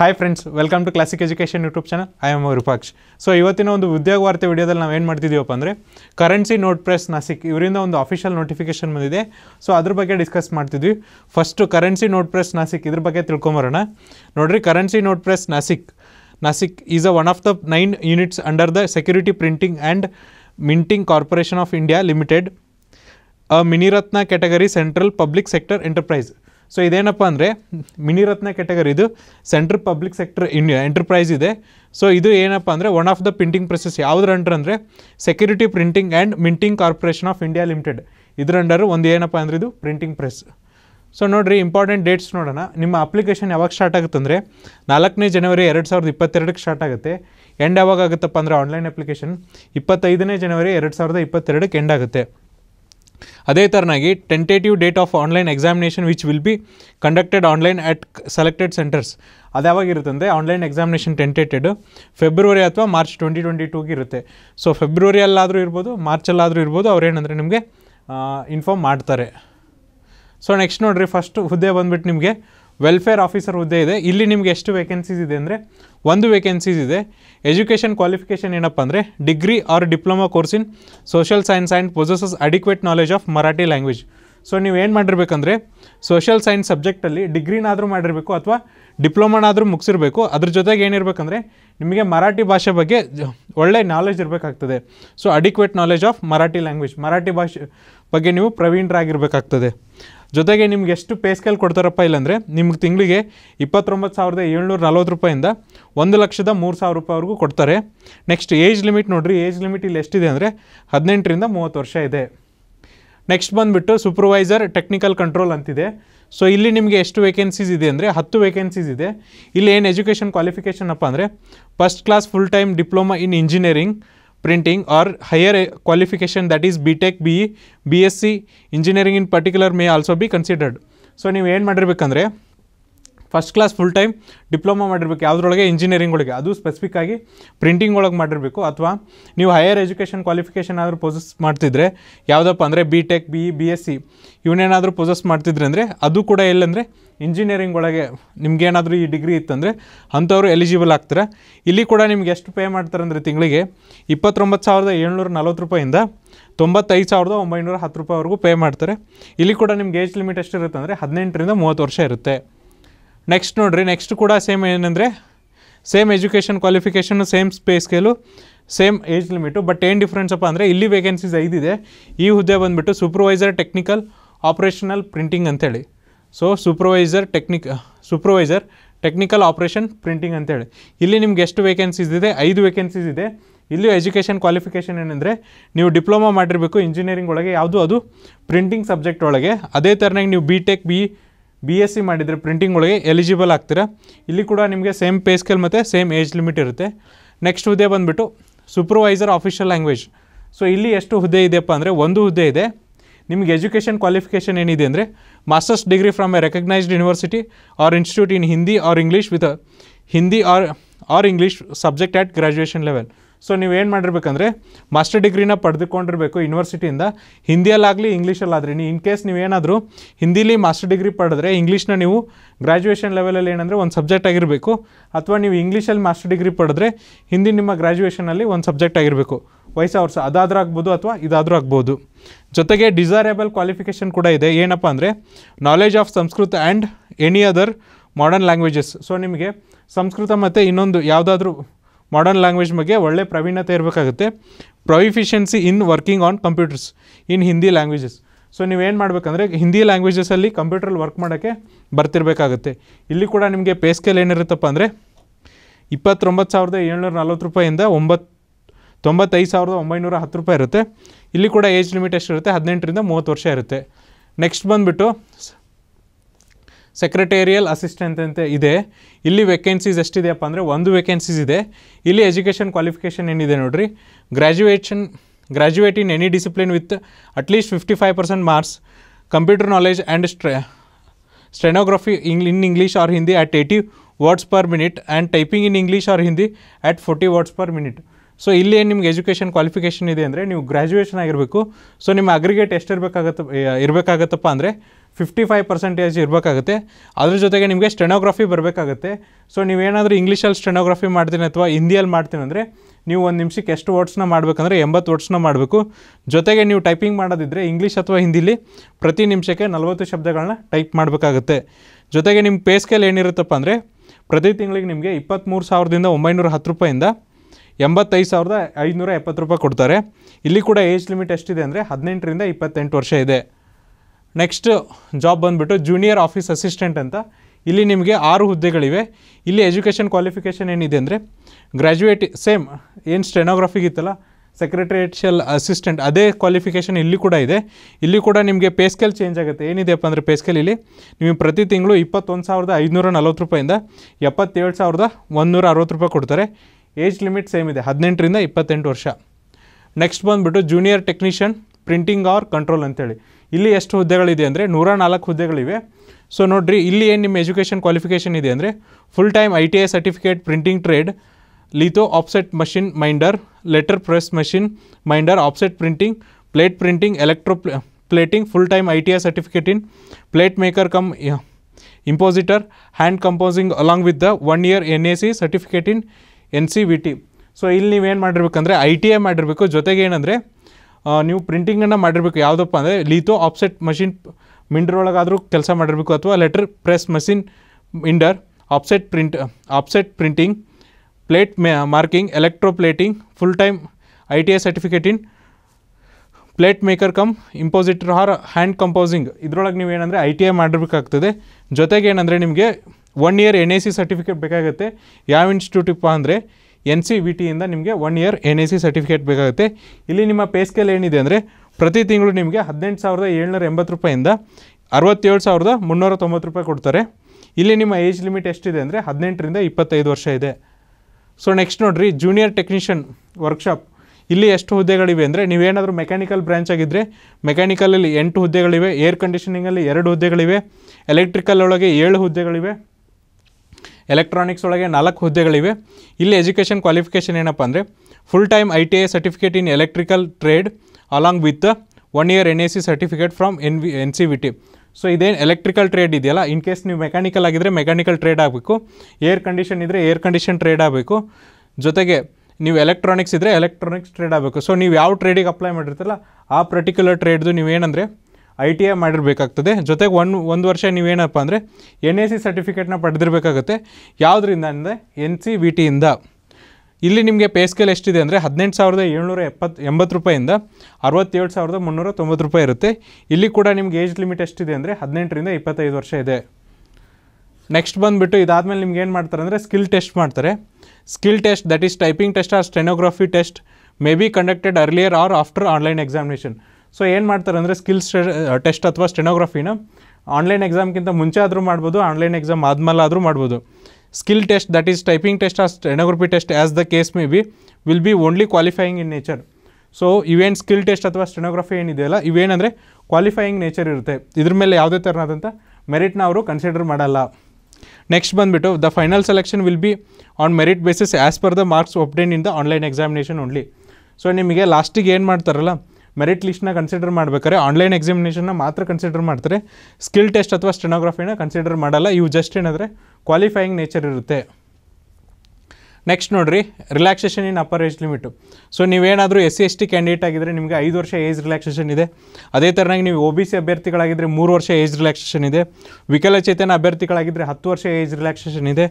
Hi friends welcome to Classic education YouTube channel I am Rupaksh so ಇವತ್ತಿನ ಒಂದು ಉದ್ಯೋಗ ವಾರ್ತೆ ವಿಡಿಯೋದಲ್ಲಿ ನಾವು ಏನು ಮಾಡ್ತಿದ್ದೀವಪ್ಪ ಅಂದರೆ ಕರೆನ್ಸಿ ನೋಟ್ ಪ್ರೆಸ್ ನಾಸಿಕ್ ಇವರಿಂದ ಒಂದು ಅಫಿಷಿಯಲ್ ನೋಟಿಫಿಕೇಷನ್ ಬಂದಿದೆ ಸೊ ಅದ್ರ ಬಗ್ಗೆ ಡಿಸ್ಕಸ್ ಮಾಡ್ತಿದ್ವಿ first currency note press Nashik ಇದ್ರ ಬಗ್ಗೆ ತಿಳ್ಕೊಂಬರೋಣ ನೋಡಿರಿ currency note press Nashik Nashik is a one of the nine units under the security printing and minting corporation of India limited a Miniratna category central public sector enterprise so ಇದೇನಪ್ಪ ಅಂದರೆ Miniratna category ಇದು central public sector in enterprise ಇದೆ so ಇದು ಏನಪ್ಪ ಅಂದರೆ one of the printing presses ಯಾವುದ್ರ under ಅಂದರೆ security printing and minting corporation of India limited ಇದ್ರ ಅಂಡರ್ ಒಂದು ಏನಪ್ಪ ಅಂದರೆ ಇದು ಪ್ರಿಂಟಿಂಗ್ ಪ್ರೆಸ್ ಸೊ ನೋಡಿರಿ ಇಂಪಾರ್ಟೆಂಟ್ ಡೇಟ್ಸ್ ನೋಡೋಣ ನಿಮ್ಮ ಅಪ್ಲಿಕೇಶನ್ ಯಾವಾಗ ಸ್ಟಾರ್ಟ್ ಆಗುತ್ತೆ ಅಂದರೆ ನಾಲ್ಕನೇ ಜನವರಿ ಎರಡು ಸಾವಿರದ ಇಪ್ಪತ್ತೆರಡಕ್ಕೆ ಸ್ಟಾರ್ಟ್ ಆಗುತ್ತೆ ಎಂಡ್ ಯಾವಾಗ ಆಗುತ್ತಪ್ಪ ಅಂದರೆ ಆನ್ಲೈನ್ ಅಪ್ಲಿಕೇಶನ್ ಇಪ್ಪತ್ತೈದನೇ ಜನವರಿ ಎರಡು ಸಾವಿರದ ಇಪ್ಪತ್ತೆರಡಕ್ಕೆ ಎಂಡ್ ಆಗುತ್ತೆ ಅದೇ ಥರನಾಗಿ tentative date of online examination which will be conducted online at selected centres ಅದು ಯಾವಾಗಿರುತ್ತಂದರೆ ಆನ್ಲೈನ್ ಎಕ್ಸಾಮಿನೇಷನ್ ಟೆಂಟೇಟೆಡ್ ಫೆಬ್ರವರಿ ಅಥವಾ ಮಾರ್ಚ್ ಟ್ವೆಂಟಿ ಟ್ವೆಂಟಿ ಟೂಗೆ ಇರುತ್ತೆ ಸೊ ಫೆಬ್ರವರಿಯಲ್ಲಾದರೂ ಇರ್ಬೋದು ಮಾರ್ಚಲ್ಲಾದರೂ ಇರ್ಬೋದು ಅವ್ರೇನಂದರೆ ನಿಮಗೆ ಇನ್ಫಾರ್ಮ್ ಮಾಡ್ತಾರೆ ಸೊ ನೆಕ್ಸ್ಟ್ ನೋಡಿರಿ ಫಸ್ಟ್ ಹುದ್ದೆ ಬಂದ್ಬಿಟ್ಟು ನಿಮಗೆ ವೆಲ್ಫೇರ್ ಆಫೀಸರ್ ಹುದ್ದೆ ಇದೆ ಇಲ್ಲಿ ನಿಮಗೆ ಎಷ್ಟು ವೇಕೆನ್ಸೀಸ್ ಇದೆ ಅಂದರೆ ಒಂದು ವೇಕೆನ್ಸೀಸ್ ಇದೆ ಎಜುಕೇಷನ್ ಕ್ವಾಲಿಫಿಕೇಷನ್ ಏನಪ್ಪ ಅಂದರೆ degree or diploma course in social science and possesses adequate knowledge of Marathi language so ನೀವು ಏನು ಮಾಡಿರ್ಬೇಕಂದ್ರೆ ಸೋಷಿಯಲ್ ಸೈನ್ಸ್ ಸಬ್ಜೆಕ್ಟಲ್ಲಿ ಡಿಗ್ರಿನಾದರೂ ಮಾಡಿರಬೇಕು ಅಥವಾ ಡಿಪ್ಲೊಮಾನಾದರೂ ಮುಗಿಸಿರಬೇಕು ಅದ್ರ ಜೊತೆಗೆ ಏನಿರಬೇಕಂದ್ರೆ ನಿಮಗೆ ಮರಾಠಿ ಭಾಷೆ ಬಗ್ಗೆ ಒಳ್ಳೆ ನಾಲೆಜ್ ಇರಬೇಕಾಗ್ತದೆ so adequate knowledge of Marathi language Marathi ಭಾಷೆ ಬಗ್ಗೆ ನೀವು ಪ್ರವೀಣರಾಗಿರಬೇಕಾಗ್ತದೆ ಜೊತೆಗೆ ನಿಮ್ಗೆ ಎಷ್ಟು ಪೇ ಕೊಡ್ತಾರಪ್ಪ ಇಲ್ಲಾಂದರೆ ನಿಮ್ಗೆ ತಿಂಗಳಿಗೆ ಇಪ್ಪತ್ತೊಂಬತ್ತು ಸಾವಿರದ ಏಳ್ನೂರ ನಲ್ವತ್ತು ರೂಪಾಯಿಂದ ಒಂದು ಲಕ್ಷದ ಮೂರು ಸಾವಿರ ರೂಪಾಯಿವರೆಗೂ ಕೊಡ್ತಾರೆ ನೆಕ್ಸ್ಟ್ ಏಜ್ ಲಿಮಿಟ್ ನೋಡಿರಿ ಏಜ್ ಲಿಮಿಟ್ ಇಲ್ಲಿ ಎಷ್ಟಿದೆ ಅಂದರೆ ಹದಿನೆಂಟರಿಂದ ಮೂವತ್ತು ವರ್ಷ ಇದೆ ನೆಕ್ಸ್ಟ್ ಬಂದುಬಿಟ್ಟು ಸೂಪರ್ವೈಸರ್ ಟೆಕ್ನಿಕಲ್ ಕಂಟ್ರೋಲ್ ಅಂತಿದೆ ಸೊ ಇಲ್ಲಿ ನಿಮಗೆ ಎಷ್ಟು ವೇಕೆನ್ಸೀಸ್ ಇದೆ ಅಂದರೆ ಹತ್ತು ವೇಕೆನ್ಸೀಸ್ ಇದೆ ಇಲ್ಲಿ ಏನು ಎಜುಕೇಷನ್ ಕ್ವಾಲಿಫಿಕೇಷನ್ ಅಪ್ಪ ಅಂದರೆ first class full time diploma in engineering printing or higher qualification that is BTech, BE, BSc, engineering in particular may also be considered. So ನೀವು ಏನು ಮಾಡಿರ್ಬೇಕಂದ್ರೆ first class full time diploma ಮಾಡಿರಬೇಕು ಯಾವುದ್ರೊಳಗೆ engineering ಒಳಗೆ ಅದು specific ಆಗಿ printing ಒಳಗೆ ಮಾಡಿರಬೇಕು ಅಥವಾ ನೀವು ಹೈಯರ್ ಎಜುಕೇಷನ್ ಕ್ವಾಲಿಫಿಕೇಷನ್ ಆದರೂ ಪೊಸೆಸ್ ಮಾಡ್ತಿದ್ರೆ ಯಾವುದಪ್ಪ ಅಂದರೆ B tech B B S C ಇವನೇನಾದರೂ ಪೊಸೆಸ್ ಮಾಡ್ತಿದ್ರೆ ಅಂದರೆ ಅದು ಕೂಡ ಎಲ್ಲಂದರೆ ಇಂಜಿನಿಯರಿಂಗ್ ಒಳಗೆ ನಿಮ್ಗೆ ಏನಾದರೂ ಈ ಡಿಗ್ರಿ ಇತ್ತಂದರೆ ಅಂಥವ್ರು ಎಲಿಜಿಬಲ್ ಆಗ್ತಾರೆ ಇಲ್ಲಿ ಕೂಡ ನಿಮ್ಗೆ ಎಷ್ಟು ಪೇ ಮಾಡ್ತಾರೆ ಅಂದರೆ ತಿಂಗಳಿಗೆ ಇಪ್ಪತ್ತೊಂಬತ್ತು ಸಾವಿರದ ಏಳ್ನೂರ ನಲ್ವತ್ತು ರೂಪಾಯಿಂದ ತೊಂಬತ್ತೈದು ಸಾವಿರದ ಒಂಬೈನೂರ ಹತ್ತು ರೂಪಾಯಿವರೆಗೂ ಪೇ ಮಾಡ್ತಾರೆ ಇಲ್ಲಿ ಕೂಡ ನಿಮ್ಗೆ ಏಜ್ ಲಿಮಿಟ್ ಎಷ್ಟಿರುತ್ತೆ ಅಂದರೆ ಹದಿನೆಂಟರಿಂದ ಮೂವತ್ತು ವರ್ಷ ಇರುತ್ತೆ ನೆಕ್ಸ್ಟ್ ನೋಡಿರಿ ನೆಕ್ಸ್ಟ್ ಕೂಡ ಸೇಮ್ ಏನಂದರೆ same education qualification same space scale same age limit but ಏನು ಡಿಫ್ರೆನ್ಸ್ ಅಪ್ಪ ಅಂದರೆ ಇಲ್ಲಿ ವೇಕೆನ್ಸೀಸ್ ಐದಿದೆ ಈ ಹುದ್ದೆ ಬಂದುಬಿಟ್ಟು ಸೂಪರ್ವೈಸರ್ ಟೆಕ್ನಿಕಲ್ ಆಪ್ರೇಷನಲ್ ಪ್ರಿಂಟಿಂಗ್ ಅಂತೇಳಿ so supervisor technic supervisor technical operation printing ಅಂತೇಳಿ ಇಲ್ಲಿ ನಿಮ್ಗೆ ಎಷ್ಟು ವೇಕೆನ್ಸೀಸ್ ಇದೆ ಐದು ವೇಕೆನ್ಸೀಸ್ ಇದೆ ಇಲ್ಲಿ ಎಜುಕೇಷನ್ ಕ್ವಾಲಿಫಿಕೇಷನ್ ಏನಂದರೆ ನೀವು ಡಿಪ್ಲೊಮಾ ಮಾಡಿರಬೇಕು ಇಂಜಿನಿಯರಿಂಗ್ ಒಳಗೆ ಯಾವುದು ಅದು ಪ್ರಿಂಟಿಂಗ್ ಸಬ್ಜೆಕ್ಟ್ ಒಳಗೆ ಅದೇ ಥರನಾಗಿ ನೀವು B tech B B S C ಮಾಡಿದರೆ ಪ್ರಿಂಟಿಂಗ್ ಒಳಗೆ ಎಲಿಜಿಬಲ್ ಆಗ್ತೀರಾ ಇಲ್ಲಿ ಕೂಡ ನಿಮಗೆ ಸೇಮ್ ಪೇ ಸ್ಕೇಲ್ ಮತ್ತು ಸೇಮ್ ಏಜ್ ಲಿಮಿಟ್ ಇರುತ್ತೆ ನೆಕ್ಸ್ಟ್ ಹುದ್ದೆ ಬಂದುಬಿಟ್ಟು ಸೂಪರ್ವೈಸರ್ ಆಫಿಷಿಯಲ್ ಲ್ಯಾಂಗ್ವೇಜ್ ಸೊ ಇಲ್ಲಿ ಎಷ್ಟು ಹುದ್ದೆ ಇದೆಯಪ್ಪ ಅಂದರೆ ಒಂದು ಹುದ್ದೆ ಇದೆ ನಿಮಗೆ ಎಜುಕೇಷನ್ ಕ್ವಾಲಿಫಿಕೇಷನ್ ಏನಿದೆ ಅಂದರೆ masters degree from a recognised university or institute in Hindi or English with Hindi or or English subject at graduation level so ನೀವು ಏನು ಮಾಡಿರ್ಬೇಕಂದ್ರೆ ಮಾಸ್ಟರ್ ಡಿಗ್ರಿನ ಪಡೆದುಕೊಂಡಿರಬೇಕು ಯೂನಿವರ್ಸಿಟಿಯಿಂದ ಹಿಂದಿಯಲ್ಲಾಗಲಿ ಇಂಗ್ಲೀಷಲ್ಲಾದರೆ ನೀವು ಇನ್ ಕೇಸ್ ನೀವೇನಾದರೂ ಹಿಂದಿಲಿ ಮಾಸ್ಟರ್ ಡಿಗ್ರಿ ಪಡೆದ್ರೆ ಇಂಗ್ಲೀಷ್ನ ನೀವು ಗ್ರ್ಯಾಜುಯೇಷನ್ ಲೆವೆಲಲ್ಲಿ ಏನಂದರೆ ಒಂದು ಸಬ್ಜೆಕ್ಟ್ ಆಗಿರಬೇಕು ಅಥವಾ ನೀವು ಇಂಗ್ಲೀಷಲ್ಲಿ ಮಾಸ್ಟರ್ ಡಿಗ್ರಿ ಪಡೆದ್ರೆ ಹಿಂದಿ ನಿಮ್ಮ ಗ್ರ್ಯಾಜುಯೇಷನಲ್ಲಿ ಒಂದು ಸಬ್ಜೆಕ್ಟ್ ಆಗಿರಬೇಕು ವಯಸ್ಸು ವರ್ಷ ಅದಾದರೂ ಆಗ್ಬೋದು ಅಥವಾ ಇದಾದರೂ ಆಗ್ಬೋದು ಜೊತೆಗೆ ಡಿಸೈರೇಬಲ್ ಕ್ವಾಲಿಫಿಕೇಷನ್ ಕೂಡ ಇದೆ ಏನಪ್ಪ ಅಂದರೆ knowledge of Sanskrit and any other modern languages so ನಿಮಗೆ ಸಂಸ್ಕೃತ ಮತ್ತು ಇನ್ನೊಂದು ಯಾವುದಾದ್ರೂ ಮಾಡರ್ನ್ ಲ್ಯಾಂಗ್ವೇಜ್ ಬಗ್ಗೆ ಒಳ್ಳೆ ಪ್ರವೀಣತೆ ಇರಬೇಕಾಗುತ್ತೆ proficiency in working on computers in Hindi languages so ನೀವೇನು ಮಾಡಬೇಕಂದ್ರೆ ಹಿಂದಿ ಲ್ಯಾಂಗ್ವೇಜಸಲ್ಲಿ ಕಂಪ್ಯೂಟ್ರಲ್ಲಿ ವರ್ಕ್ ಮಾಡೋಕ್ಕೆ ಬರ್ತಿರಬೇಕಾಗುತ್ತೆ ಇಲ್ಲಿ ಕೂಡ ನಿಮಗೆ ಪೇ ಸ್ಕೇಲ್ ಏನಿರುತ್ತಪ್ಪ ಅಂದರೆ ಇಪ್ಪತ್ತೊಂಬತ್ತು ಸಾವಿರದ ಏಳ್ನೂರ ನಲ್ವತ್ತು ರೂಪಾಯಿಂದ ಒಂಬತ್ತು ತೊಂಬತ್ತೈದು ಸಾವಿರದ ಒಂಬೈನೂರ ಹತ್ತು ರೂಪಾಯಿ ಇರುತ್ತೆ ಇಲ್ಲಿ ಕೂಡ ಏಜ್ ಲಿಮಿಟ್ ಎಷ್ಟಿರುತ್ತೆ ಹದಿನೆಂಟರಿಂದ ಮೂವತ್ತು ವರ್ಷ ಇರುತ್ತೆ ನೆಕ್ಸ್ಟ್ ಬಂದುಬಿಟ್ಟು ಸೆಕ್ರೆಟೇರಿಯಲ್ ಅಸಿಸ್ಟೆಂಟ್ ಅಂತ ಇದೆ ಇಲ್ಲಿ ವೇಕೆನ್ಸೀಸ್ ಎಷ್ಟಿದೆಯಪ್ಪ ಅಂದರೆ ಒಂದು ವೇಕೆನ್ಸೀಸ್ ಇದೆ ಇಲ್ಲಿ ಎಜುಕೇಷನ್ ಕ್ವಾಲಿಫಿಕೇಷನ್ ಏನಿದೆ ನೋಡಿರಿ graduation graduate in any discipline with at least fifty five percent marks computer knowledge and ಸ್ಟ್ರೆ ಸ್ಟೆನೋಗ್ರಫಿ ಇಂಗ್ in English or Hindi at eighty words per minute and typing in English or Hindi at forty words per minute so ಇಲ್ಲಿ ಏನು ನಿಮ್ಗೆ education qualification ಇದೆ ಅಂದರೆ ನೀವು graduation ಆಗಿರಬೇಕು so ನಿಮ್ಮ ಅಗ್ರಿಗೇಟ್ ಎಷ್ಟಿರಬೇಕಾಗತ್ತ ಇರಬೇಕಾಗತ್ತಪ್ಪ ಅಂದರೆ ಫಿಫ್ಟಿ ಫೈವ್ ಪರ್ಸೆಂಟೇಜ್ ಇರಬೇಕಾಗುತ್ತೆ ಅದ್ರ ಜೊತೆಗೆ ನಿಮಗೆ ಸ್ಟೆನೋಗ್ರಫಿ ಬರಬೇಕಾಗುತ್ತೆ ಸೊ ನೀವೇನಾದರೂ ಇಂಗ್ಲೀಷಲ್ಲಿ ಸ್ಟೆನೋಗ್ರಫಿ ಮಾಡ್ತೀನಿ ಅಥವಾ ಹಿಂದಿಯಲ್ಲಿ ಮಾಡ್ತೀನಿ ಅಂದರೆ ನೀವು ಒಂದು ನಿಮಿಷಕ್ಕೆ ಎಷ್ಟು ವರ್ಡ್ಸ್ನ ಮಾಡಬೇಕಂದ್ರೆ ಎಂಬತ್ತು ವರ್ಡ್ಸ್ನ ಮಾಡಬೇಕು ಜೊತೆಗೆ ನೀವು ಟೈಪಿಂಗ್ ಮಾಡೋದಿದ್ದರೆ ಇಂಗ್ಲೀಷ್ ಅಥವಾ ಹಿಂದಿಲಿ ಪ್ರತಿ ನಿಮಿಷಕ್ಕೆ ನಲವತ್ತು ಶಬ್ದಗಳನ್ನ ಟೈಪ್ ಮಾಡಬೇಕಾಗುತ್ತೆ ಜೊತೆಗೆ ನಿಮ್ಮ ಪೇ ಸ್ಕೇಲ್ ಏನಿರುತ್ತಪ್ಪ ಅಂದರೆ ಪ್ರತಿ ತಿಂಗಳಿಗೆ ನಿಮಗೆ ಇಪ್ಪತ್ತ್ಮೂರು ಸಾವಿರದಿಂದ ಒಂಬೈನೂರ ಹತ್ತು ರೂಪಾಯಿಂದ ಎಂಬತ್ತೈದು ಸಾವಿರದ ಐದುನೂರ ಎಪ್ಪತ್ತು ರೂಪಾಯಿ ಕೊಡ್ತಾರೆ ಇಲ್ಲಿ ಕೂಡ ಏಜ್ ಲಿಮಿಟ್ ಎಷ್ಟಿದೆ ಅಂದರೆ ಹದಿನೆಂಟರಿಂದ ಇಪ್ಪತ್ತೆಂಟು ವರ್ಷ ಇದೆ ನೆಕ್ಸ್ಟ್ ಜಾಬ್ ಬಂದುಬಿಟ್ಟು ಜೂನಿಯರ್ ಆಫೀಸ್ ಅಸಿಸ್ಟೆಂಟ್ ಅಂತ ಇಲ್ಲಿ ನಿಮಗೆ ಆರು ಹುದ್ದೆಗಳಿವೆ ಇಲ್ಲಿ ಎಜುಕೇಷನ್ ಕ್ವಾಲಿಫಿಕೇಷನ್ ಏನಿದೆ ಅಂದರೆ ಗ್ರ್ಯಾಜುಯೇಟ್ ಸೇಮ್ ಏನು ಸ್ಟೆನೋಗ್ರಫಿಗಿತ್ತಲ್ಲ ಸೆಕ್ರೆಟ್ರಿಯೇಟ್ಷಿಯಲ್ ಅಸಿಸ್ಟೆಂಟ್ ಅದೇ ಕ್ವಾಲಿಫಿಕೇಷನ್ ಇಲ್ಲಿ ಕೂಡ ಇದೆ ಇಲ್ಲಿ ಕೂಡ ನಿಮಗೆ ಪೇಸ್ಕೆಲ್ ಚೇಂಜ್ ಆಗುತ್ತೆ ಏನಿದೆಯಪ್ಪ ಅಂದರೆ ಸ್ಕೇಲ್ ಇಲ್ಲಿ ನೀವು ಪ್ರತಿ ತಿಂಗಳು ಇಪ್ಪತ್ತೊಂದು ಸಾವಿರದ ಐದುನೂರ ನಲ್ವತ್ತು ರೂಪಾಯಿಂದ ಎಪ್ಪತ್ತೇಳು ಸಾವಿರದ ಒಂದುನೂರ ಅರವತ್ತು ರೂಪಾಯಿ ಕೊಡ್ತಾರೆ ಏಜ್ ಲಿಮಿಟ್ ಸೇಮ್ ಇದೆ ಹದಿನೆಂಟರಿಂದ ಇಪ್ಪತ್ತೆಂಟು ವರ್ಷ ನೆಕ್ಸ್ಟ್ ಬಂದುಬಿಟ್ಟು junior technician printing or control ಅಂತೇಳಿ ಇಲ್ಲಿ ಎಷ್ಟು ಹುದ್ದೆಗಳಿದೆ ಅಂದರೆ ನೂರ ನಾಲ್ಕು ಹುದ್ದೆಗಳಿವೆ ಸೊ ನೋಡಿರಿ ಇಲ್ಲಿ ಏನು ನಿಮ್ಮ ಎಜುಕೇಷನ್ ಕ್ವಾಲಿಫಿಕೇಷನ್ ಇದೆ ಅಂದರೆ full time I T I certificate printing trade litho offset machine minder letter press machine minder offset printing plate printing electro plating full time I T I certificate in plate maker cum impositor hand composing along with the one year N A C certificate in N C V T so ಇಲ್ಲಿ ನೀವೇನು ಮಾಡಿರ್ಬೇಕಂದ್ರೆ I T I ಮಾಡಿರಬೇಕು ಜೊತೆಗೆ ಏನಂದರೆ ನೀವು ಪ್ರಿಂಟಿಂಗನ್ನು ಮಾಡಿರಬೇಕು ಯಾವುದಪ್ಪ ಅಂದರೆ ಲೀತೋ offset machine ಒಳಗಾದರೂ ಕೆಲಸ ಮಾಡಿರಬೇಕು ಅಥವಾ letter press machine minder offset print offset printing plate ಮೆ marking electroplating full time I T I certificate in plate maker cum impositor or hand composing ಇದರೊಳಗೆ ನೀವು ಏನಂದರೆ ಐ ಟಿ ಐ ಮಾಡಿರಬೇಕಾಗ್ತದೆ ಜೊತೆಗೆ ಏನಂದರೆ ನಿಮಗೆ one year N A C certificate ಬೇಕಾಗುತ್ತೆ ಯಾವ ಇನ್ಸ್ಟಿಟ್ಯೂಟಿಪ್ಪ ಅಂದರೆ ಎನ್ ಸಿ ವಿ ಟಿಯಿಂದ ನಿಮಗೆ one year N A C certificate ಬೇಕಾಗುತ್ತೆ ಇಲ್ಲಿ ನಿಮ್ಮ ಪೇ ಸ್ಕೇಲ್ ಏನಿದೆ ಅಂದರೆ ಪ್ರತಿ ತಿಂಗಳು ನಿಮಗೆ ಹದಿನೆಂಟು ಸಾವಿರದ ಏಳ್ನೂರ ಎಂಬತ್ತು ರೂಪಾಯಿಂದ ಅರವತ್ತೇಳು ಸಾವಿರದ ಮುನ್ನೂರ ತೊಂಬತ್ತು ರೂಪಾಯಿ ಕೊಡ್ತಾರೆ ಇಲ್ಲಿ ನಿಮ್ಮ ಏಜ್ ಲಿಮಿಟ್ ಎಷ್ಟಿದೆ ಅಂದರೆ ಹದಿನೆಂಟರಿಂದ ಇಪ್ಪತ್ತೈದು ವರ್ಷ ಇದೆ ಸೊ ನೆಕ್ಸ್ಟ್ ನೋಡಿರಿ ಜೂನಿಯರ್ ಟೆಕ್ನಿಷಿಯನ್ ವರ್ಕ್ಶಾಪ್ ಇಲ್ಲಿ ಎಷ್ಟು ಹುದ್ದೆಗಳಿವೆ ಅಂದರೆ ನೀವೇನಾದರೂ ಮೆಕ್ಯಾನಿಕಲ್ ಬ್ರ್ಯಾಂಚ್ ಆಗಿದ್ದರೆ ಮೆಕ್ಯಾನಿಕಲಲ್ಲಿ ಎಂಟು ಹುದ್ದೆಗಳಿವೆ ಏರ್ ಕಂಡೀಷನಿಂಗಲ್ಲಿ ಎರಡು ಹುದ್ದೆಗಳಿವೆ ಎಲೆಕ್ಟ್ರಿಕಲ್ ಒಳಗೆ ಏಳು ಹುದ್ದೆಗಳಿವೆ ಎಲೆಕ್ಟ್ರಾನಿಕ್ಸ್ ಒಳಗೆ ನಾಲ್ಕು ಹುದ್ದೆಗಳಿವೆ ಇಲ್ಲಿ ಎಜುಕೇಷನ್ ಕ್ವಾಲಿಫಿಕೇಷನ್ ಏನಪ್ಪ ಅಂದರೆ full time I T I certificate in electrical trade along with one year N A C certificate from N V N C V T so ಇದೇನು ಎಲೆಕ್ಟ್ರಿಕಲ್ ಟ್ರೇಡ್ ಇದೆಯಲ್ಲ in case ನೀವು mechanical ಆಗಿದ್ದರೆ mechanical trade ಆಗಬೇಕು air condition ಇದ್ದರೆ air condition trade ಆಗಬೇಕು ಜೊತೆಗೆ ನೀವು electronics ಇದ್ದರೆ ಎಲೆಕ್ಟ್ರಾನಿಕ್ಸ್ ಟ್ರೇಡ್ ಆಗಬೇಕು ಸೊ ನೀವು ಯಾವ ಟ್ರೇಡಿಗೆ ಅಪ್ಲೈ ಮಾಡಿರ್ತಲ್ಲ ಆ ಪರ್ಟಿಕ್ಯುಲರ್ ಟ್ರೇಡ್ದು ಏನಂದರೆ ಐ ಟಿ ಐ ಮಾಡಿರಬೇಕಾಗ್ತದೆ ಜೊತೆಗೆ ಒನ್ ಒಂದು ವರ್ಷ ನೀವೇನಪ್ಪ ಅಂದರೆ ಎನ್ ಎ ಸಿ ಸರ್ಟಿಫಿಕೇಟ್ನ ಪಡೆದಿರಬೇಕಾಗುತ್ತೆ ಯಾವುದರಿಂದ ಅಂದರೆ ಎನ್ ಸಿ ವಿ ಟಿಯಿಂದ ಇಲ್ಲಿ ನಿಮಗೆ ಪೇ ಸ್ಕೇಲ್ ಎಷ್ಟಿದೆ ಅಂದರೆ ಹದಿನೆಂಟು ಸಾವಿರದ ಏಳ್ನೂರ ಎಪ್ಪತ್ತು ಎಂಬತ್ತು ರೂಪಾಯಿಂದ ಅರವತ್ತೇಳು ಸಾವಿರದ ಮುನ್ನೂರ ತೊಂಬತ್ತು ರೂಪಾಯಿ ಇರುತ್ತೆ ಇಲ್ಲಿ ಕೂಡ ನಿಮ್ಗೆ ಏಜ್ ಲಿಮಿಟ್ ಎಷ್ಟಿದೆ ಅಂದರೆ ಹದಿನೆಂಟರಿಂದ ಇಪ್ಪತ್ತೈದು ವರ್ಷ ಇದೆ ನೆಕ್ಸ್ಟ್ ಬಂದುಬಿಟ್ಟು ಇದಾದಮೇಲೆ ನಿಮ್ಗೆ ಏನು ಮಾಡ್ತಾರೆ ಅಂದರೆ ಸ್ಕಿಲ್ ಟೆಸ್ಟ್ ಮಾಡ್ತಾರೆ skill test that is typing test or stenography test may be conducted earlier or after online examination so ಏನು ಮಾಡ್ತಾರೆ ಅಂದರೆ ಸ್ಕಿಲ್ಸ್ ಟೆಸ್ಟ್ ಅಥವಾ ಸ್ಟೆನೋಗ್ರಫಿನ ಆನ್ಲೈನ್ ಎಕ್ಸಾಮ್ಗಿಂತ ಮುಂಚೆ ಆದರೂ ಮಾಡ್ಬೋದು ಆನ್ಲೈನ್ ಎಕ್ಸಾಮ್ ಆದಮೇಲೆ ಆದರೂ ಮಾಡ್ಬೋದು skill test that is typing test ah stenography test as the case may be will be only qualifying in nature so ಇವೇನು ಸ್ಕಿಲ್ ಟೆಸ್ಟ್ ಅಥವಾ ಸ್ಟೆನೋಗ್ರಫಿ ಏನಿದೆಯಲ್ಲ ಇವೇನಂದರೆ ಕ್ವಾಲಿಫೈಯಿಂಗ್ ನೇಚರ್ ಇರುತ್ತೆ ಇದ್ರ ಮೇಲೆ ಯಾವುದೇ ಥರನಾದಂಥ ಮೆರಿಟ್ನ ಅವರು ಕನ್ಸಿಡರ್ ಮಾಡಲ್ಲ ನೆಕ್ಸ್ಟ್ ಬಂದುಬಿಟ್ಟು the final selection will be on merit basis as per the marks obtained in the online examination only so ನಿಮಗೆ ಲಾಸ್ಟಿಗೆ ಏನು ಮಾಡ್ತಾರಲ್ಲ ಮೆರಿಟ್ ಲಿಸ್ಟ್ನ ಕನ್ಸಿಡರ್ ಮಾಡಬೇಕಾದ್ರೆ ಆನ್ಲೈನ್ ಎಕ್ಸಾಮಿನೇಷನ್ನ ಮಾತ್ರ ಕನ್ಸಿಡರ್ ಮಾಡ್ತಾರೆ ಸ್ಕಿಲ್ ಟೆಸ್ಟ್ ಅಥವಾ ಸ್ಟೆನೋಗ್ರಫಿನ ಕನ್ಸಿಡರ್ ಮಾಡಲ್ಲ ಇವು ಜಸ್ಟ್ ಏನಾದರೆ ಕ್ವಾಲಿಫೈಯಿಂಗ್ ನೇಚರ್ ಇರುತ್ತೆ ನೆಕ್ಸ್ಟ್ ನೋಡಿರಿ relaxation in upper age limit so ನೀವೇನಾದರೂ S C S T candidate ಆಗಿದ್ದರೆ ನಿಮಗೆ ಐದು ವರ್ಷ ಏಜ್ ರಿಲ್ಯಾಕ್ಸೇಷನ್ ಇದೆ ಅದೇ ಥರನಾಗಿ ನೀವು ಒ ಬಿ ಸಿ ಅಭ್ಯರ್ಥಿಗಳಾಗಿದ್ದರೆ ಮೂರು ವರ್ಷ ಏಜ್ ರಿಲ್ಯಾಕ್ಸೇಷನ್ ಇದೆ ವಿಕಲಚೇತನ ಅಭ್ಯರ್ಥಿಗಳಾಗಿದ್ದರೆ ಹತ್ತು ವರ್ಷ ಏಜ್ ರಿಲ್ಯಾಕ್ಸೇಷನ್ ಇದೆ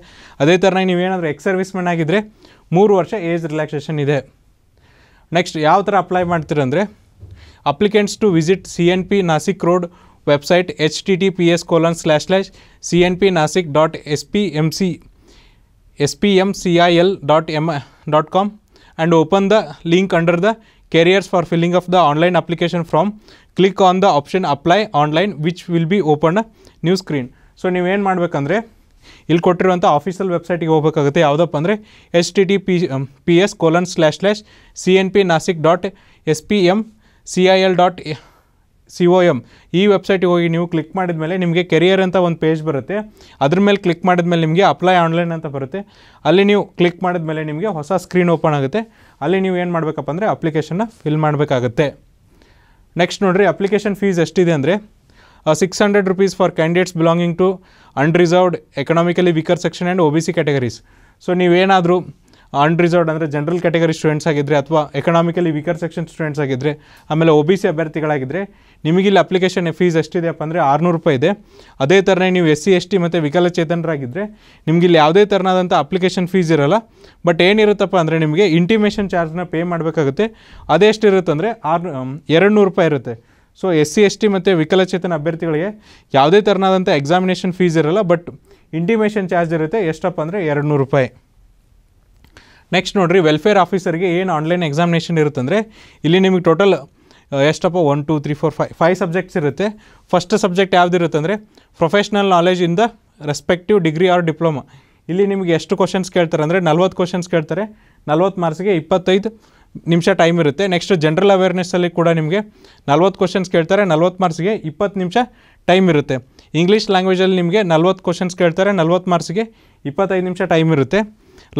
ಅದೇ ಥರನಾಗಿ ನೀವೇನಾದರೂ ಎಕ್ಸ್ ಸರ್ವಿಸ್ ಮ್ಯಾನ್ ಆಗಿದ್ದರೆ ಮೂರು ವರ್ಷ ಏಜ್ ರಿಲ್ಯಾಕ್ಸೇಷನ್ ಇದೆ ನೆಕ್ಸ್ಟ್ ಯಾವ ಥರ ಅಪ್ಲೈ ಮಾಡ್ತೀರಂದರೆ applicants to visit CNP Nasik Road website https colon slash slash cnpnasik.spmc spmcil.m.com and open the link under the carriers for filling of the online application form. Click on the option apply online which will be opened new screen. So ನೀವೇನು ಮಾಡಬೇಕಂದ್ರೆ ಇಲ್ಲಿ ಕೊಟ್ಟಿರುವಂಥ official ವೆಬ್ಸೈಟಿಗೆ ಹೋಗಬೇಕಾಗುತ್ತೆ ಯಾವುದಪ್ಪ ಅಂದರೆ H T T P P S colon slash slash C N P Nashik dot S P M C I L dot C O M ಈ ವೆಬ್ಸೈಟಿಗೆ ಹೋಗಿ ನೀವು ಕ್ಲಿಕ್ ಮಾಡಿದ ಮೇಲೆ ನಿಮಗೆ ಕೆರಿಯರ್ ಅಂತ ಒಂದು ಪೇಜ್ ಬರುತ್ತೆ ಅದ್ರ ಮೇಲೆ ಕ್ಲಿಕ್ ಮಾಡಿದ ಮೇಲೆ ನಿಮಗೆ ಅಪ್ಲೈ ಆನ್ಲೈನ್ ಅಂತ ಬರುತ್ತೆ ಅಲ್ಲಿ ನೀವು ಕ್ಲಿಕ್ ಮಾಡಿದ ಮೇಲೆ ನಿಮಗೆ ಹೊಸ ಸ್ಕ್ರೀನ್ ಓಪನ್ ಆಗುತ್ತೆ ಅಲ್ಲಿ ನೀವು ಏನು ಮಾಡಬೇಕಪ್ಪ ಅಂದರೆ ಅಪ್ಲಿಕೇಶನ್ನ ಫಿಲ್ ಮಾಡಬೇಕಾಗತ್ತೆ ನೆಕ್ಸ್ಟ್ ನೋಡಿರಿ ಅಪ್ಲಿಕೇಶನ್ ಫೀಸ್ ಎಷ್ಟಿದೆ ಅಂದರೆ six hundred rupees for candidates belonging to unreserved economically weaker section and O B C categories so ನೀವೇನಾದರೂ ಅನ್ರಿಸರ್ವ್ಡ್ ಅಂದರೆ ಜನರಲ್ ಕ್ಯಾಟಗರಿ ಸ್ಟೂಡೆಂಟ್ಸ್ ಆಗಿದ್ದರೆ ಅಥವಾ ಎಕನಾಮಿಕಲಿ ವೀಕರ್ ಸೆಕ್ಷನ್ ಸ್ಟೂಡೆಂಟ್ಸ್ ಆಗಿದ್ದರೆ ಆಮೇಲೆ ಒ ಬಿ ಸಿ ಅಭ್ಯರ್ಥಿಗಳಾಗಿದ್ದರೆ ನಿಮಗಿಲ್ಲಿ ಅಪ್ಲಿಕೇಶನ್ ಫೀಸ್ ಎಷ್ಟಿದೆಯಪ್ಪ ಅಂದರೆ ಆರುನೂರು ರೂಪಾಯಿ ಇದೆ ಅದೇ ಥರನೇ ನೀವು ಎಸ್ ಸಿ ಎಸ್ ಟಿ ಮತ್ತು ವಿಕಲಚೇತನರಾಗಿದ್ದರೆ ನಿಮಗಿಲ್ಲಿ ಯಾವುದೇ ಥರನಾದಂಥ ಅಪ್ಲಿಕೇಶನ್ ಫೀಸ್ ಇರೋಲ್ಲ ಬಟ್ ಏನಿರುತ್ತಪ್ಪ ಅಂದರೆ ನಿಮಗೆ ಇಂಟಿಮೇಷನ್ ಚಾರ್ಜ್ನ ಪೇ ಮಾಡಬೇಕಾಗುತ್ತೆ ಅಂದರೆ ಆರು ಎರಡು ನೂರು ರೂಪಾಯಿ ಇರುತ್ತೆ so S C S T ಮತ್ತು ವಿಕಲಚೇತನ ಅಭ್ಯರ್ಥಿಗಳಿಗೆ ಯಾವುದೇ ಥರನಾದಂಥ ಎಕ್ಸಾಮಿನೇಷನ್ ಫೀಸ್ ಇರೋಲ್ಲ ಬಟ್ ಇಂಟಿಮೇಷನ್ ಚಾರ್ಜ್ ಇರುತ್ತೆ ಎಷ್ಟಪ್ಪ ಅಂದರೆ ಎರಡು ನೂರು ರೂಪಾಯಿ ನೆಕ್ಸ್ಟ್ ನೋಡಿರಿ ವೆಲ್ಫೇರ್ ಆಫೀಸರ್ಗೆ ಏನು ಆನ್ಲೈನ್ ಎಕ್ಸಾಮಿನೇಷನ್ ಇರುತ್ತಂದರೆ ಇಲ್ಲಿ ನಿಮಗೆ ಟೋಟಲ್ ಎಷ್ಟಪ್ಪ one two three four five five subjects ಇರುತ್ತೆ ಫಸ್ಟ್ ಸಬ್ಜೆಕ್ಟ್ ಇರುತ್ತೆ ಅಂದರೆ professional knowledge in the respective degree or diploma ಇಲ್ಲಿ ನಿಮಗೆ ಎಷ್ಟು ಕ್ವಶನ್ಸ್ ಕೇಳ್ತಾರೆ ಅಂದರೆ ನಲ್ವತ್ತು ಕ್ವಶನ್ಸ್ ಕೇಳ್ತಾರೆ ನಲ್ವತ್ತು ಮಾರ್ಕ್ಸ್ಗೆ ಇಪ್ಪತ್ತೈದು ನಿಮಿಷ ಟೈಮ್ ಇರುತ್ತೆ ನೆಕ್ಸ್ಟ್ ಜನರಲ್ ಅವೇರ್ನೆಸ್ಸಲ್ಲಿ ಕೂಡ ನಿಮಗೆ ನಲ್ವತ್ತು ಕ್ವಶನ್ಸ್ ಕೇಳ್ತಾರೆ ನಲ್ವತ್ತು ಮಾರ್ಕ್ಸ್ಗೆ ಇಪ್ಪತ್ತು ನಿಮಿಷ ಟೈಮ್ ಇರುತ್ತೆ ಇಂಗ್ಲೀಷ್ ಲ್ಯಾಂಗ್ವೇಜಲ್ಲಿ ನಿಮಗೆ ನಲ್ವತ್ತು ಕ್ವಶನ್ಸ್ ಕೇಳ್ತಾರೆ ನಲ್ವತ್ತು ಮಾರ್ಕ್ಸ್ಗೆ ಇಪ್ಪತ್ತೈದು ನಿಮಿಷ ಟೈಮ್ ಇರುತ್ತೆ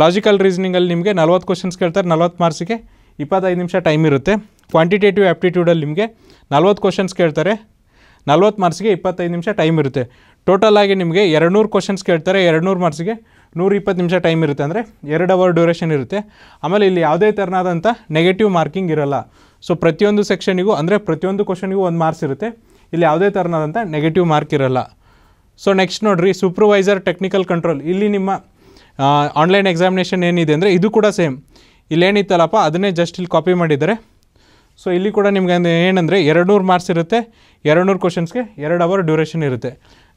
ಲಾಜಿಕಲ್ ರೀಸನಿಂಗಲ್ಲಿ ನಿಮಗೆ ನಲ್ವತ್ತು ಕ್ವಶನ್ಸ್ ಕೇಳ್ತಾರೆ ನಲ್ವತ್ತು ಮಾರ್ಕ್ಸಿಗೆ ಇಪ್ಪತ್ತೈದು ನಿಮಿಷ ಟೈಮ್ ಇರುತ್ತೆ ಕ್ವಾಂಟಿಟೇಟಿವ್ ಆ್ಯಪ್ಟಿಟ್ಯೂಡಲ್ಲಿ ನಿಮಗೆ ನಲ್ವತ್ತು ಕ್ವಶನ್ಸ್ ಕೇಳ್ತಾರೆ ನಲ್ವತ್ತು ಮಾರ್ಕ್ಸ್ಗೆ ಇಪ್ಪತ್ತೈದು ನಿಮಿಷ ಟೈಮ್ ಇರುತ್ತೆ ಟೋಟಲಾಗಿ ನಿಮಗೆ ಎರಡು ನೂರು ಕ್ವಶನ್ಸ್ ಕೇಳ್ತಾರೆ ಎರಡು ನೂರು ಮಾರ್ಕ್ಸ್ಗೆ ನೂರು ಇಪ್ಪತ್ತು ನಿಮಿಷ ಟೈಮ್ ಇರುತ್ತೆ ಅಂದರೆ ಎರಡು ಅವರ್ ಡ್ಯೂರೇಷನ್ ಇರುತ್ತೆ ಆಮೇಲೆ ಇಲ್ಲಿ ಯಾವುದೇ ಥರನಾದಂಥ ನೆಗೆಟಿವ್ ಮಾರ್ಕಿಂಗ್ ಇರಲ್ಲ ಸೊ ಪ್ರತಿಯೊಂದು ಸೆಕ್ಷನಿಗೂ ಅಂದರೆ ಪ್ರತಿಯೊಂದು ಕ್ವಶನಿಗೂ ಒಂದು ಮಾರ್ಕ್ಸ್ ಇರುತ್ತೆ ಇಲ್ಲಿ ಯಾವುದೇ ಥರನಾದಂಥ ನೆಗೆಟಿವ್ ಮಾರ್ಕ್ ಇರಲ್ಲ ಸೊ ನೆಕ್ಸ್ಟ್ ನೋಡಿರಿ ಸೂಪರ್ವೈಸರ್ ಟೆಕ್ನಿಕಲ್ ಕಂಟ್ರೋಲ್ ಇಲ್ಲಿ ನಿಮ್ಮ ಆನ್ಲೈನ್ ಎಕ್ಸಾಮಿನೇಷನ್ ಏನಿದೆ ಅಂದರೆ ಇದು ಕೂಡ ಸೇಮ್ ಇಲ್ಲೇನಿತ್ತಲ್ಲಪ್ಪ ಅದನ್ನೇ ಜಸ್ಟ್ ಇಲ್ಲಿ ಕಾಪಿ ಮಾಡಿದ್ದಾರೆ ಸೊ ಇಲ್ಲಿ ಕೂಡ ನಿಮ್ಗೆ ಏನಂದರೆ ಎರಡು ನೂರು ಮಾರ್ಕ್ಸ್ ಇರುತ್ತೆ ಎರಡು ನೂರು ಕ್ವಶನ್ಸ್ಗೆ ಎರಡು ಅವರ್ ಡ್ಯೂರೇಷನ್ ಇರುತ್ತೆ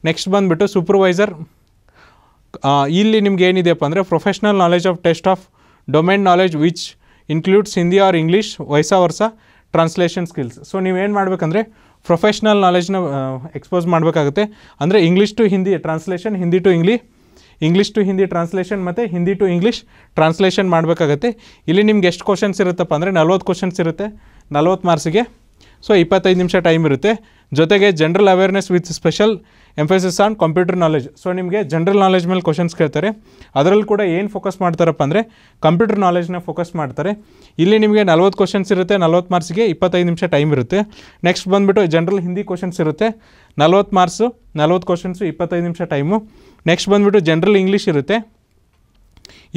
ನೆಕ್ಸ್ಟ್ ಬಂದುಬಿಟ್ಟು ಸೂಪರ್ವೈಸರ್ ಇಲ್ಲಿ ನಿಮ್ಗೆ ಏನಿದೆಯಪ್ಪ ಅಂದರೆ professional knowledge of test of domain knowledge which includes Hindi or English ವಯಸ್ಸ ವರ್ಷ ಟ್ರಾನ್ಸ್ಲೇಷನ್ ಸ್ಕಿಲ್ಸ್ ಸೊ ನೀವೇನು ಮಾಡಬೇಕಂದ್ರೆ ಪ್ರೊಫೆಷ್ನಲ್ ನಾಲೆಜ್ನ ಎಕ್ಸ್ಪೋಸ್ ಮಾಡಬೇಕಾಗುತ್ತೆ ಅಂದರೆ English to Hindi translation Hindi to English English to Hindi translation ಮತ್ತು ಹಿಂದಿ ಟು ಇಂಗ್ಲೀಷ್ ಟ್ರಾನ್ಸ್ಲೇಷನ್ ಮಾಡಬೇಕಾಗತ್ತೆ ಇಲ್ಲಿ ನಿಮ್ಗೆ ಎಷ್ಟು ಕ್ವಶನ್ಸ್ ಇರುತ್ತಪ್ಪ ಅಂದರೆ ನಲ್ವತ್ತು ಕ್ವಶನ್ಸ್ ಇರುತ್ತೆ ನಲ್ವತ್ತು ಮಾರ್ಕ್ಸಿಗೆ ಸೊ ಇಪ್ಪತ್ತೈದು ನಿಮಿಷ ಟೈಮ್ ಇರುತ್ತೆ ಜೊತೆಗೆ general awareness with special emphasis on computer knowledge so ನಿಮಗೆ ಜನರಲ್ ನಾಲೆಜ್ ಮೇಲೆ ಕ್ವಶನ್ಸ್ ಕೇಳ್ತಾರೆ ಅದರಲ್ಲಿ ಕೂಡ ಏನು ಫೋಕಸ್ ಮಾಡ್ತಾರಪ್ಪ ಅಂದರೆ ಕಂಪ್ಯೂಟರ್ ನಾಲೆಜ್ನ ಫೋಕಸ್ ಮಾಡ್ತಾರೆ ಇಲ್ಲಿ ನಿಮಗೆ ನಲ್ವತ್ತು ಕ್ವಶನ್ಸ್ ಇರುತ್ತೆ ನಲ್ವತ್ತು ಮಾರ್ಕ್ಸಿಗೆ ಇಪ್ಪತ್ತೈದು ನಿಮಿಷ ಟೈಮ್ ಇರುತ್ತೆ ನೆಕ್ಸ್ಟ್ ಬಂದುಬಿಟ್ಟು ಜನರಲ್ ಹಿಂದಿ ಕ್ವಶನ್ಸ್ ಇರುತ್ತೆ ನಲ್ವತ್ತು ಮಾರ್ಕ್ಸು ನಲ್ವತ್ತು ಕ್ವಶನ್ಸು ಇಪ್ಪತ್ತೈದು ನಿಮಿಷ ಟೈಮು ನೆಕ್ಸ್ಟ್ ಬಂದುಬಿಟ್ಟು ಜನರಲ್ ಇಂಗ್ಲೀಷ್ ಇರುತ್ತೆ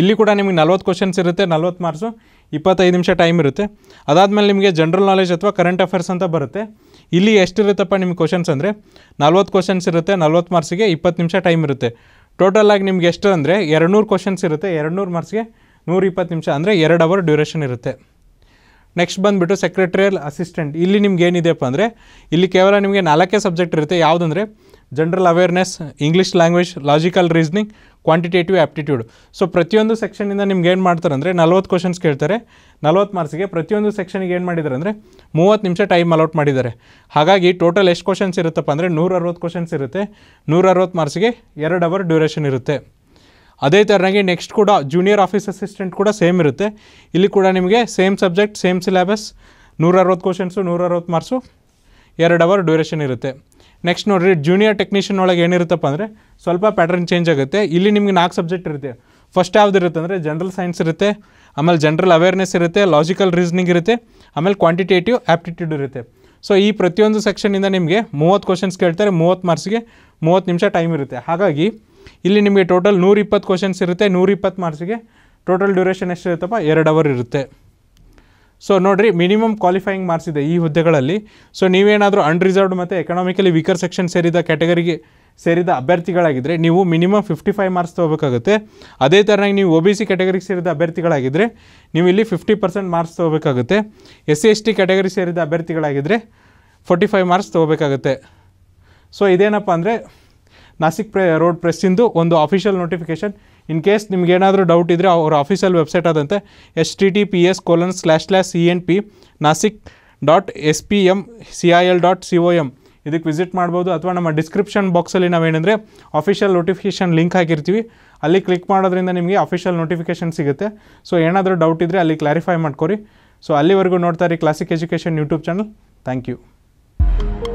ಇಲ್ಲಿ ಕೂಡ ನಿಮಗೆ ನಲ್ವತ್ತು ಕ್ವಶನ್ಸ್ ಇರುತ್ತೆ ನಲ್ವತ್ತು ಮಾರ್ಕ್ಸು ಇಪ್ಪತ್ತೈದು ನಿಮಿಷ ಟೈಮ್ ಇರುತ್ತೆ ಅದಾದಮೇಲೆ ನಿಮಗೆ ಜನರಲ್ ನಾಲೆಜ್ ಅಥವಾ ಕರೆಂಟ್ ಅಫೇರ್ಸ್ ಅಂತ ಬರುತ್ತೆ ಇಲ್ಲಿ ಎಷ್ಟಿರುತ್ತಪ್ಪ ನಿಮ್ಗೆ ಕ್ವಶನ್ಸ್ ಅಂದರೆ ನಲ್ವತ್ತು ಕ್ವಶನ್ಸ್ ಇರುತ್ತೆ ನಲ್ವತ್ತು ಮಾರ್ಕ್ಸಿಗೆ ಇಪ್ಪತ್ತು ನಿಮಿಷ ಟೈಮ್ ಇರುತ್ತೆ ಟೋಟಲಾಗಿ ನಿಮ್ಗೆ ಎಷ್ಟು ಅಂದರೆ ಎರಡುನೂರು ಕ್ವಶನ್ಸ್ ಇರುತ್ತೆ ಎರಡುನೂರು ಮಾರ್ಕ್ಸ್ಗೆ ನೂರ ಇಪ್ಪತ್ತು ನಿಮಿಷ ಅಂದರೆ ಎರಡು ಅವರ್ ಡ್ಯೂರೇಷನ್ ಇರುತ್ತೆ ನೆಕ್ಸ್ಟ್ ಬಂದುಬಿಟ್ಟು ಸೆಕ್ರೆಟರಿಯಲ್ ಅಸಿಸ್ಟೆಂಟ್ ಇಲ್ಲಿ ನಿಮ್ಗೆ ಏನಿದೆಯಪ್ಪ ಅಂದರೆ ಇಲ್ಲಿ ಕೇವಲ ನಿಮಗೆ ನಾಲ್ಕೇ ಸಬ್ಜೆಕ್ಟ್ ಇರುತ್ತೆ ಯಾವುದಂದರೆ general awareness English language logical reasoning quantitative aptitude so ಪ್ರತಿಯೊಂದು ಸೆಕ್ಷನಿಂದ ನಿಮ್ಗೆ ಏನು ಮಾಡ್ತಾರೆ ಅಂದರೆ ನಲ್ವತ್ತು ಕ್ವಶನ್ಸ್ ಕೇಳ್ತಾರೆ ನಲ್ವತ್ತು ಮಾರ್ಕ್ಸಿಗೆ ಪ್ರತಿಯೊಂದು ಸೆಕ್ಷನಿಗೆ ಏನು ಮಾಡಿದ್ದಾರೆ ಅಂದರೆ ಮೂವತ್ತು ನಿಮಿಷ ಟೈಮ್ ಅಲೌಟ್ ಮಾಡಿದ್ದಾರೆ ಹಾಗಾಗಿ ಟೋಟಲ್ ಎಷ್ಟು ಕ್ವಶನ್ಸ್ ಇರುತ್ತಪ್ಪ ಅಂದರೆ ನೂರ ಅರವತ್ತು ಕ್ವಶನ್ಸ್ ಇರುತ್ತೆ ನೂರ ಅರವತ್ತು ಮಾರ್ಕ್ಸಿಗೆ ಎರಡು ಅವರ್ ಡ್ಯೂರೇಷನ್ ಇರುತ್ತೆ ಅದೇ ಥರನಾಗಿ ನೆಕ್ಸ್ಟ್ ಕೂಡ ಜೂನಿಯರ್ ಆಫೀಸ್ ಅಸಿಸ್ಟೆಂಟ್ ಕೂಡ ಸೇಮ್ ಇರುತ್ತೆ ಇಲ್ಲಿ ಕೂಡ ನಿಮಗೆ ಸೇಮ್ ಸಬ್ಜೆಕ್ಟ್ ಸೇಮ್ ಸಿಲೆಬಸ್ ನೂರ ಅರವತ್ತು ಕ್ವಶನ್ಸು ನೂರ ಅರವತ್ತು ಮಾರ್ಕ್ಸು ಎರಡು ಅವರ್ ಡ್ಯೂರೇಷನ್ ಇರುತ್ತೆ ನೆಕ್ಸ್ಟ್ ನೋಡಿರಿ ಜೂನಿಯರ್ ಟೆಕ್ನಿಷಿಯನ್ ಒಳಗೆ ಏನಿರುತ್ತಪ್ಪ ಅಂದರೆ ಸ್ವಲ್ಪ ಪ್ಯಾಟರ್ನ್ ಚೇಂಜ್ ಆಗುತ್ತೆ ಇಲ್ಲಿ ನಿಮಗೆ ನಾಲ್ಕು ಸಬ್ಜೆಕ್ಟ್ ಇರುತ್ತೆ ಫಸ್ಟ್ ಯಾವುದು ಇರುತ್ತೆ ಅಂದರೆ ಜನರಲ್ ಸೈನ್ಸ್ ಇರುತ್ತೆ ಆಮೇಲೆ ಜನರಲ್ ಅವೇರ್ನೆಸ್ ಇರುತ್ತೆ ಲಾಜಿಕಲ್ ರೀಸ್ನಿಂಗ್ ಇರುತ್ತೆ ಆಮೇಲೆ ಕ್ವಾಂಟಿಟೇಟಿವ್ ಆ್ಯಪ್ಟಿಟ್ಯೂಡ್ ಇರುತ್ತೆ ಸೊ ಈ ಪ್ರತಿಯೊಂದು ಸೆಕ್ಷನಿಂದ ನಿಮಗೆ ಮೂವತ್ತು ಕ್ವಶನ್ಸ್ ಕೇಳ್ತಾರೆ ಮೂವತ್ತು ಮಾರ್ಕ್ಸ್ಗೆ ಮೂವತ್ತು ನಿಮಿಷ ಟೈಮ್ ಇರುತ್ತೆ ಹಾಗಾಗಿ ಇಲ್ಲಿ ನಿಮಗೆ ಟೋಟಲ್ ನೂರಿಪ್ಪತ್ತು ಕ್ವಶನ್ಸ್ ಇರುತ್ತೆ ನೂರಿಪ್ಪತ್ತು ಮಾರ್ಕ್ಸ್ಗೆ ಟೋಟಲ್ ಡ್ಯೂರೇಷನ್ ಎಷ್ಟಿರುತ್ತಪ್ಪ ಎರಡು ಅವರ್ ಇರುತ್ತೆ ಸೊ ನೋಡಿರಿ ಮಿನಿಮಮ್ ಕ್ವಾಲಿಫೈಯಿಂಗ್ ಮಾರ್ಕ್ಸ್ ಇದೆ ಈ ಹುದ್ದೆಗಳಲ್ಲಿ ಸೊ ನೀವೇನಾದರೂ ಅನ್ರಿಸರ್ವ್ಡ್ ಮತ್ತು ಎಕನಾಮಿಕಲಿ ವೀಕರ್ ಸೆಕ್ಷನ್ ಸೇರಿದ ಕ್ಯಾಟಗರಿಗೆ ಸೇರಿದ ಅಭ್ಯರ್ಥಿಗಳಾಗಿದ್ದರೆ ನೀವು ಮಿನಿಮಮ್ ಫಿಫ್ಟಿ ಫೈವ್ ಮಾರ್ಕ್ಸ್ ತೊಗೋಬೇಕಾಗುತ್ತೆ ಅದೇ ಥರನಾಗಿ ನೀವು ಒ ಬಿ ಸಿ ಕ್ಯಾಟಗರಿಗೆ ಸೇರಿದ ಅಭ್ಯರ್ಥಿಗಳಾಗಿದ್ದರೆ ನೀವು ಇಲ್ಲಿ ಫಿಫ್ಟಿ ಪರ್ಸೆಂಟ್ ಮಾರ್ಕ್ಸ್ ತೊಗೋಬೇಕಾಗುತ್ತೆ S C S T category ಸೇರಿದ ಅಭ್ಯರ್ಥಿಗಳಾಗಿದ್ದರೆ ಫೋರ್ಟಿ ಫೈವ್ ಮಾರ್ಕ್ಸ್ ತೊಗೋಬೇಕಾಗುತ್ತೆ ಸೊ ಇದೇನಪ್ಪ ಅಂದರೆ ನಾಸಿಕ್ ಪ್ರೆ ರೋಡ್ ಪ್ರೆಸ್ಸಿಂದು ಒಂದು ಅಫಿಷಿಯಲ್ ನೋಟಿಫಿಕೇಷನ್ ಇನ್ ಕೇಸ್ ನಿಮ್ಗೆ ಏನಾದರೂ ಡೌಟ್ ಇದ್ದರೆ ಅವರ ಆಫೀಷಿಯಲ್ ವೆಬ್ಸೈಟ್ ಆದಂತೆ H T T P S colon slash slash C N P Nashik dot S P M C I L dot C O M ಇದಕ್ಕೆ visit ಮಾಡ್ಬೋದು ಅಥವಾ ನಮ್ಮ ಡಿಸ್ಕ್ರಿಪ್ಷನ್ ಬಾಕ್ಸಲ್ಲಿ ನಾವೇನೆಂದರೆ ಆಫಿಷಿಯಲ್ ನೋಟಿಫಿಕೇಷನ್ ಲಿಂಕ್ ಹಾಕಿರ್ತೀವಿ ಅಲ್ಲಿ ಕ್ಲಿಕ್ ಮಾಡೋದ್ರಿಂದ ನಿಮಗೆ ಅಫಿಷಿಯಲ್ ನೋಟಿಫಿಕೇಷನ್ ಸಿಗುತ್ತೆ ಸೊ ಏನಾದರೂ ಡೌಟ್ ಇದ್ದರೆ ಅಲ್ಲಿ ಕ್ಲಾರಿಫೈ ಮಾಡ್ಕೊರಿ ಸೊ ಅಲ್ಲಿವರೆಗೂ ನೋಡ್ತಾ ಇರಿ classic education YouTube channel thank you